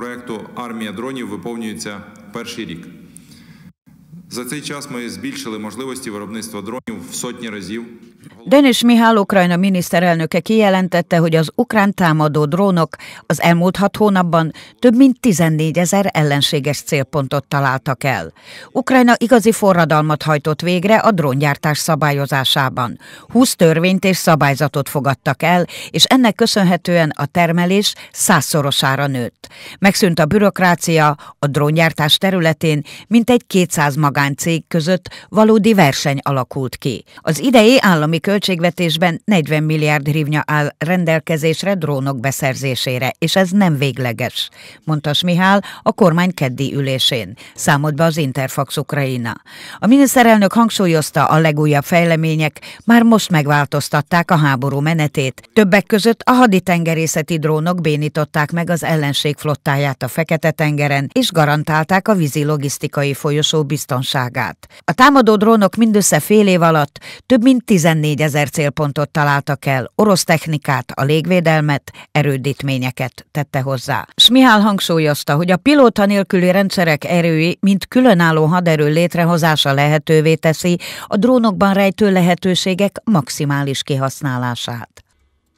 Проекту Армія дронів виповнюється перший рік. За цей час ми збільшили можливості виробництва дронів в сотні разів. Denis Mihály Ukrajna miniszterelnöke kijelentette, hogy az ukrán támadó drónok az elmúlt hat hónapban több mint 14 ezer ellenséges célpontot találtak el. Ukrajna igazi forradalmat hajtott végre a dróngyártás szabályozásában. 20 törvényt és szabályzatot fogadtak el, és ennek köszönhetően a termelés százszorosára nőtt. Megszűnt a bürokrácia, a dróngyártás területén mintegy 200 magáncég között valódi verseny alakult ki. Az idei állam állami költségvetésben 40 milliárd hívnya áll rendelkezésre drónok beszerzésére, és ez nem végleges, mondta Smihál a kormány keddi ülésén. Számolt be az Interfax Ukraina. A miniszterelnök hangsúlyozta a legújabb fejlemények, már most megváltoztatták a háború menetét. Többek között a haditengerészeti drónok bénították meg az ellenség flottáját a Fekete-tengeren, és garantálták a vízi logisztikai folyosó biztonságát. A támadó drónok mindössze fél év alatt több mint 14 14 ezer célpontot találtak el, orosz technikát, a légvédelmet, erődítményeket tette hozzá. Smihál hangsúlyozta, hogy a pilóta nélküli rendszerek erői, mint különálló haderő létrehozása lehetővé teszi a drónokban rejtő lehetőségek maximális kihasználását.